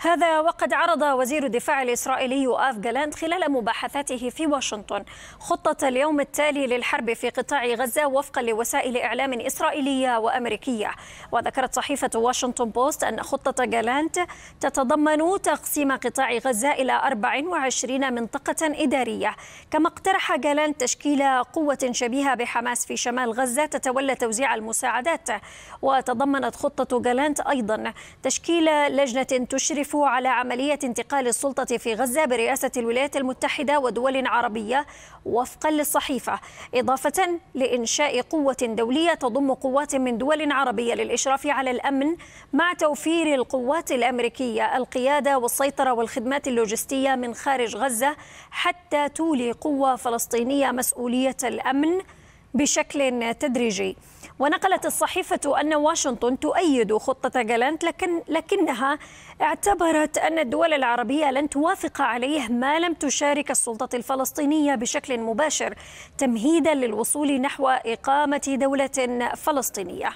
هذا وقد عرض وزير الدفاع الإسرائيلي آف جالاند خلال مباحثاته في واشنطن خطة اليوم التالي للحرب في قطاع غزة وفقا لوسائل إعلام إسرائيلية وأمريكية وذكرت صحيفة واشنطن بوست أن خطة جالاند تتضمن تقسيم قطاع غزة إلى 24 منطقة إدارية كما اقترح جالاند تشكيل قوة شبيهة بحماس في شمال غزة تتولى توزيع المساعدات وتضمنت خطة جالاند أيضا تشكيل لجنة تشرف يشرف على عملية انتقال السلطة في غزة برئاسة الولايات المتحدة ودول عربية وفقا للصحيفة إضافة لإنشاء قوة دولية تضم قوات من دول عربية للإشراف على الأمن مع توفير القوات الأمريكية القيادة والسيطرة والخدمات اللوجستية من خارج غزة حتى تولي قوة فلسطينية مسؤولية الأمن بشكل تدريجي ونقلت الصحيفة أن واشنطن تؤيد خطة جالانت لكن لكنها اعتبرت أن الدول العربية لن توافق عليه ما لم تشارك السلطة الفلسطينية بشكل مباشر تمهيدا للوصول نحو إقامة دولة فلسطينية